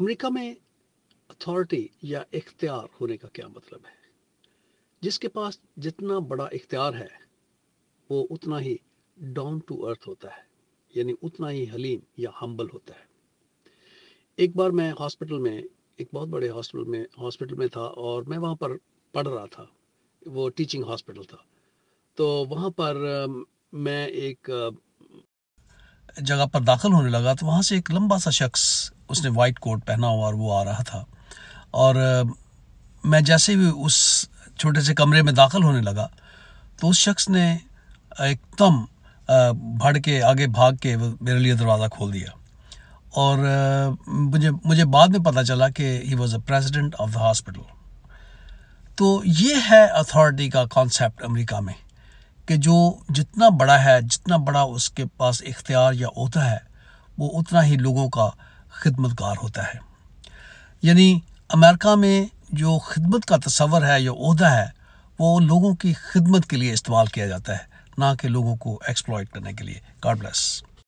America में authority या इख्तियार होने का क्या मतलब है जिसके पास जितना बड़ा इख्तियार है वो उतना ही डाउन टू अर्थ होता है यानी उतना ही हलीम या हम्बल होता है एक बार मैं हॉस्पिटल में एक बहुत बड़े हॉस्पिटल में हॉस्पिटल में था और मैं वहाँ पर पढ़ रहा था वो टीचिंग हॉस्पिटल था तो वहाँ पर मैं एक जगह पर दाखिल होने लगा तो वहाँ से एक लंबा सा शख्स उसने वाइट कोट पहना हुआ और वो आ रहा था और मैं जैसे भी उस छोटे से कमरे में दाखिल होने लगा तो उस शख्स ने एकदम भड़ के आगे भाग के मेरे लिए दरवाज़ा खोल दिया और मुझे मुझे बाद में पता चला कि he was a president of the hospital तो ये है अथॉरिटी का कॉन्सेप्ट अमेरिका में कि जो जितना बड़ा है जितना बड़ा उसके पास इख्तियार या होता है वो उतना ही लोगों का खिदमतगार होता है यानी अमेरिका में जो खिदमत का तस्वर है या अहदा है वो लोगों की खिदमत के लिए इस्तेमाल किया जाता है ना कि लोगों को एक्सप्लॉयट करने के लिए गॉड ब्लेस